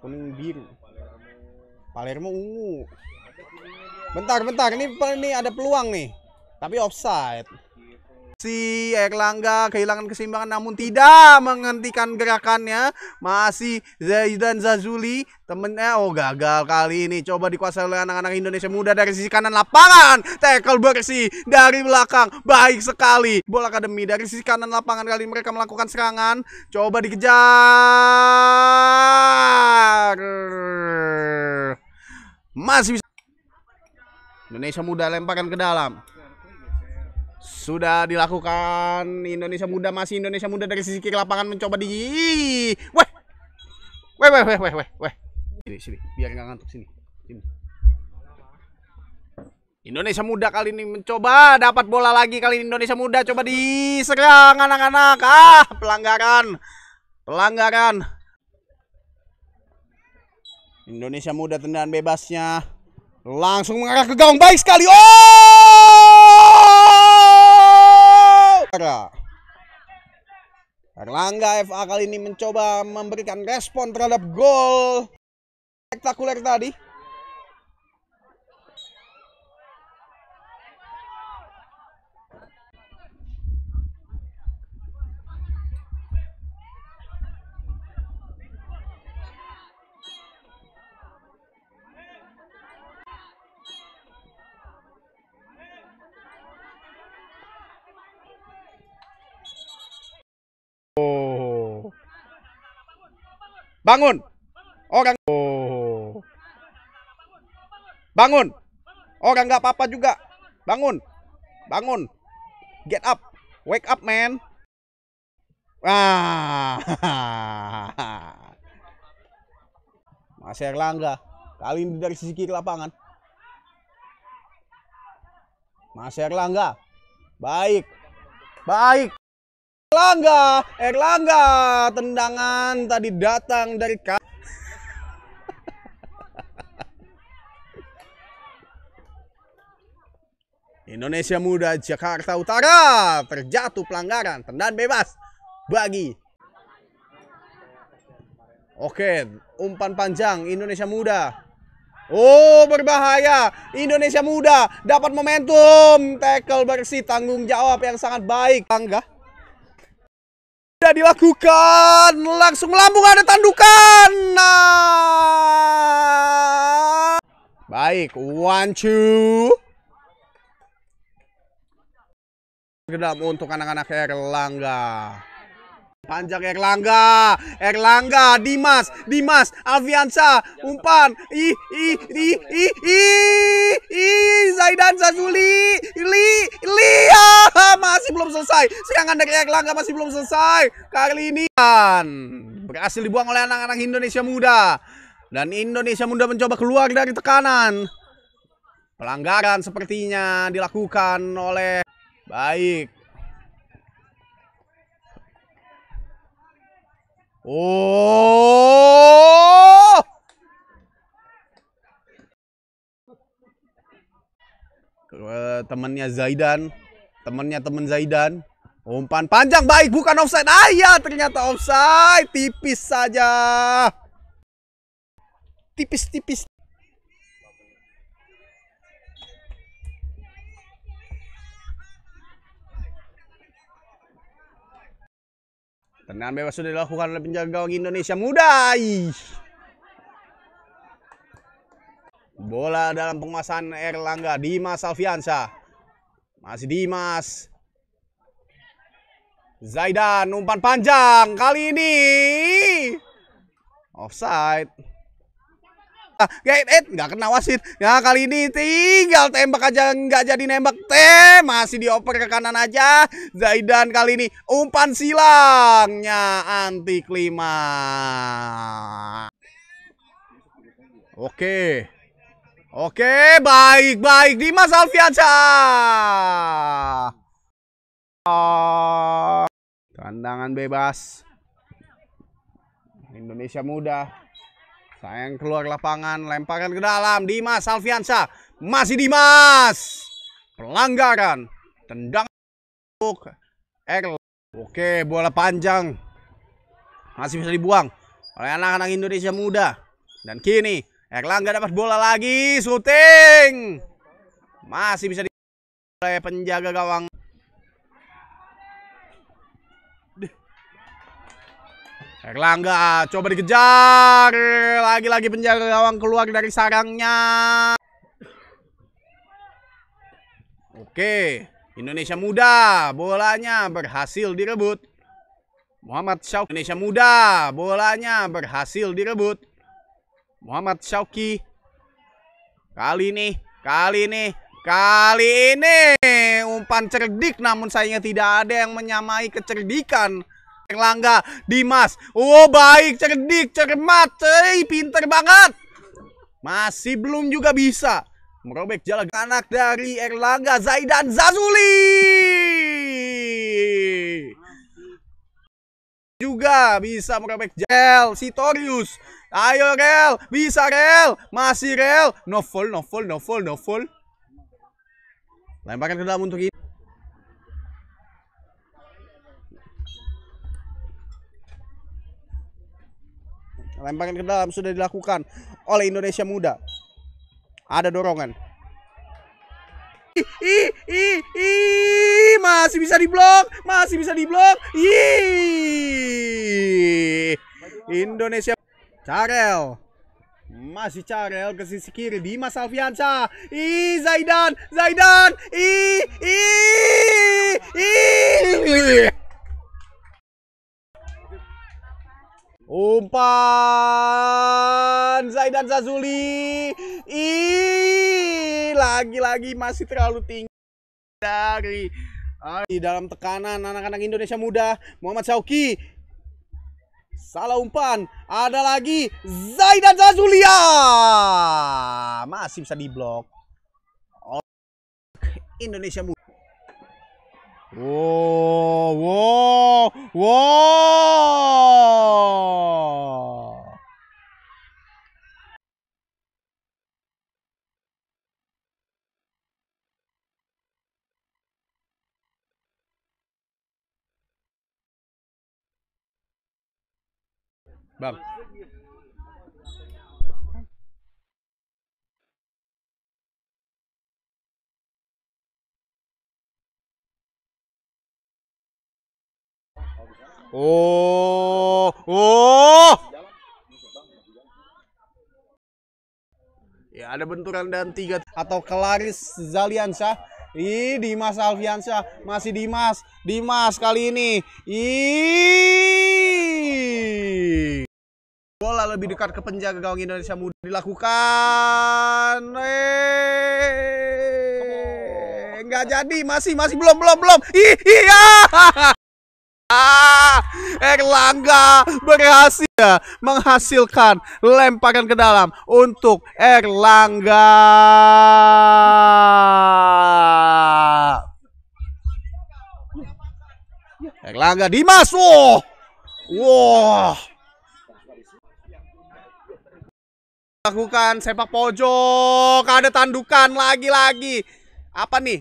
kuning biru Palermo ungu bentar bentar ini ini ada peluang nih tapi offside Si Erlangga kehilangan keseimbangan namun tidak menghentikan gerakannya. Masih Zaidan Zazuli temennya oh gagal kali ini. Coba dikuasai oleh anak-anak Indonesia muda dari sisi kanan lapangan. Tackle bersih dari belakang. Baik sekali. Bola akademi dari sisi kanan lapangan kali ini mereka melakukan serangan. Coba dikejar. Masih bisa. Indonesia muda lemparkan ke dalam sudah dilakukan Indonesia Muda masih Indonesia Muda dari sisi kiri lapangan mencoba di weh weh weh weh weh weh weh sini sini biar nggak ngantuk sini sini Indonesia Muda kali ini mencoba dapat bola lagi kali ini Indonesia Muda coba diserang anak-anak ah pelanggaran pelanggaran Indonesia Muda tendangan bebasnya langsung mengarah ke gawang baik sekali oh saudara. Erlangga FA kali ini mencoba memberikan respon terhadap gol spektakuler tadi. Oh. Bangun. Orang oh. Bangun. Orang nggak apa-apa juga. Bangun. Bangun. Get up. Wake up, man. Ah. Mas Erlangga. Kali ini dari sisi kiri lapangan. Mas Erlangga. Baik. Baik. Erlangga, Erlangga, tendangan tadi datang dari K. Indonesia Muda Jakarta Utara terjatuh pelanggaran tendang bebas bagi Oke, umpan panjang Indonesia Muda. Oh, berbahaya. Indonesia Muda dapat momentum. Tackle bersih, tanggung jawab yang sangat baik. Langga. Sudah dilakukan, langsung lambung ada tandukan. Nah. Baik, one two. Gedam untuk anak-anak Erlangga. Panjang Erlangga, Erlangga, Dimas, Dimas, Alviansa umpan, i, i, i, i, i, Zaidan Zazuli, li, lihat selesai. Serangan dari Erlangga masih belum selesai. Kali ini kan berhasil dibuang oleh anak-anak Indonesia muda. Dan Indonesia muda mencoba keluar dari tekanan. Pelanggaran sepertinya dilakukan oleh baik. Oh! Temannya Zaidan Temennya temen Zaidan. Umpan panjang baik bukan offside. Ayah iya, ternyata offside. Tipis saja. Tipis-tipis. Tendangan bebas sudah dilakukan oleh penjaga gawang Indonesia muda. Bola dalam penguasaan Erlangga Dimas Alfiansyah. Masih Dimas. Zaidan umpan panjang kali ini. Offside. Ah, ya, eh, eh, nggak kena wasit. Ya nah, kali ini tinggal tembak aja nggak jadi nembak. Teh masih dioper ke kanan aja. Zaidan kali ini umpan silangnya anti klima. Oke. Okay. Oke, baik-baik Dimas Alfiansyah. Oh, tandangan bebas. Indonesia muda. Sayang keluar lapangan, lemparan ke dalam. Dimas Alfiansyah, masih Dimas. Pelanggaran. Tendang untuk Oke, bola panjang. Masih bisa dibuang oleh anak-anak Indonesia muda. Dan kini Erlangga dapat bola lagi, syuting. Masih bisa di oleh penjaga gawang. Erlangga ah, coba dikejar. Lagi-lagi penjaga gawang keluar dari sarangnya. Oke, Indonesia Muda bolanya berhasil direbut. Muhammad Syauk Indonesia Muda bolanya berhasil direbut. Muhammad Syauki. Kali ini, kali ini, kali ini umpan cerdik namun sayangnya tidak ada yang menyamai kecerdikan. Erlangga, Dimas. Oh, baik, cerdik, cermat, cuy, pinter banget. Masih belum juga bisa merobek jalan anak dari Erlangga Zaidan Zazuli. Juga bisa merobek jel, Sitorius Ayo Rel, bisa Rel, masih Rel. No full, no full, no full, no full. Lemparkan ke dalam untuk ini. Lemparkan ke dalam sudah dilakukan oleh Indonesia Muda. Ada dorongan. I, i i i, masih bisa diblok, masih bisa diblok. Ih. Indonesia Carel. Masih Carel ke sisi kiri. Dimas Alfiansa I Zaidan. Zaidan. I. I. I. Umpan Zaidan Zazuli. I lagi-lagi masih terlalu tinggi dari ah, di dalam tekanan anak-anak Indonesia muda Muhammad Sauki Salah umpan. Ada lagi Zaidan Zazulia. Masih bisa diblok. Indonesia Mu. Wow, wow, wow. Bang. Oh, oh. Ya ada benturan dan tiga atau Kelaris Zaliansyah. Ih, Dimas Alfiansyah masih Dimas, Dimas kali ini. Ih. Bola lebih dekat ke penjaga gawang Indonesia muda dilakukan. Eh, nggak jadi, masih masih belum belum belum. iya. Ah, Erlangga berhasil menghasilkan lemparan ke dalam untuk Erlangga. Erlangga Dimas, wow, wow. lakukan sepak pojok ada tandukan lagi-lagi apa nih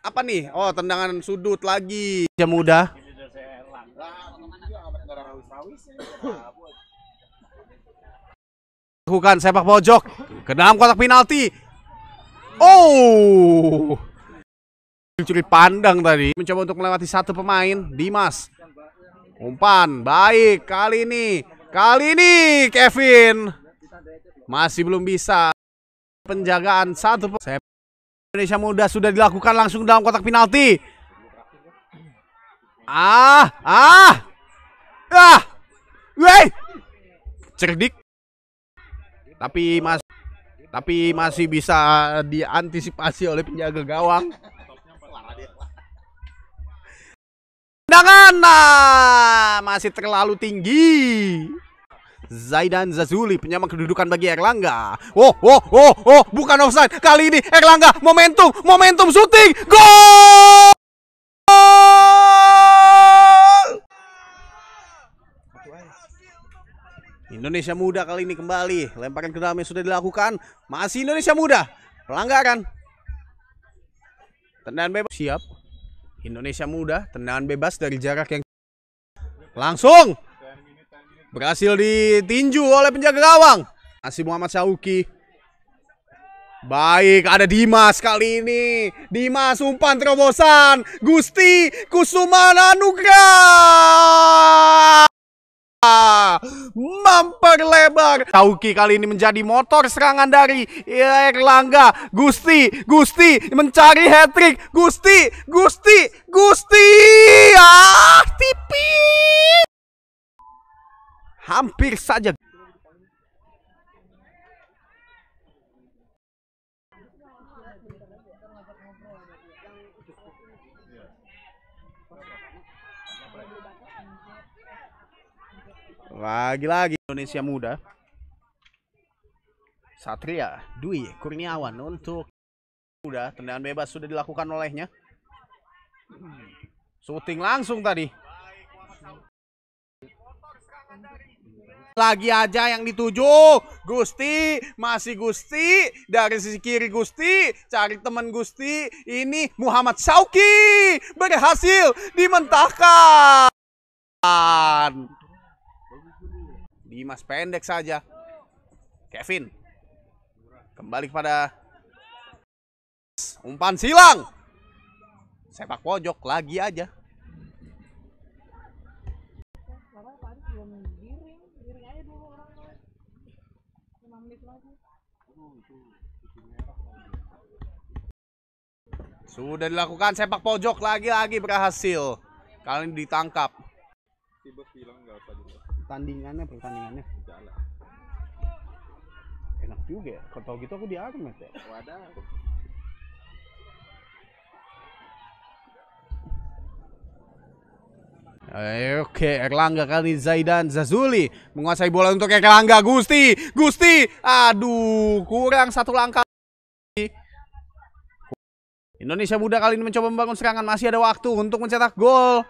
apa nih oh tendangan sudut lagi jam muda lakukan sepak pojok ke dalam kotak penalti oh curi pandang tadi mencoba untuk melewati satu pemain Dimas umpan baik kali ini kali ini Kevin masih belum bisa. Penjagaan satu Indonesia Muda sudah dilakukan langsung dalam kotak penalti. Ah, ah. Ah. Wey. Cerdik. Tapi Mas tapi masih bisa eh, diantisipasi oleh penjaga gawang. Tendangan nah, masih terlalu tinggi. Zaidan Zazuli penyama kedudukan bagi Erlangga. Oh, oh, oh, oh, bukan offside. Kali ini Erlangga momentum, momentum shooting Gol! Indonesia Muda kali ini kembali. Lemparan ke dalam yang sudah dilakukan. Masih Indonesia Muda. Pelanggaran. Tendangan bebas. Siap. Indonesia Muda. Tendangan bebas dari jarak yang... Langsung. Berhasil ditinju oleh penjaga gawang. Masih Muhammad Syauki. Baik, ada Dimas kali ini. Dimas umpan terobosan. Gusti Kusuma Nanugrah. Memperlebar. Syauki kali ini menjadi motor serangan dari Erlangga. Gusti, Gusti mencari hat-trick. Gusti, Gusti, Gusti. Ah, tipis hampir saja Lagi-lagi Indonesia muda Satria Dwi Kurniawan untuk muda Tendangan bebas sudah dilakukan olehnya hmm. Shooting langsung tadi Lagi aja yang dituju. Gusti, masih Gusti. Dari sisi kiri Gusti, cari teman Gusti. Ini Muhammad Sauki berhasil dimentahkan. Dimas pendek saja. Kevin. Kembali kepada umpan silang. Sepak pojok lagi aja. Sudah dilakukan sepak pojok lagi-lagi berhasil. kalian ditangkap. Tandingannya pertandingannya. Jalan. Enak juga ya. Kalau gitu aku di Armes ya. Wadah. Eh, oke, Erlangga kali Zaidan Zazuli menguasai bola untuk Erlangga Gusti. Gusti, aduh, kurang satu langkah. Indonesia Muda kali ini mencoba membangun serangan. Masih ada waktu untuk mencetak gol.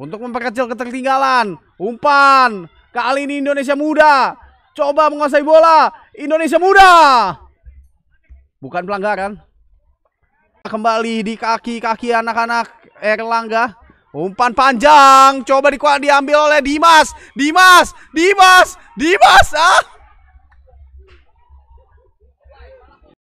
Untuk memperkecil ketertinggalan. Umpan. Kali ini Indonesia Muda. Coba menguasai bola. Indonesia Muda. Bukan pelanggaran. Kembali di kaki-kaki anak-anak Erlangga. Umpan panjang. Coba di diambil oleh Dimas. Dimas. Dimas. Dimas. Ah.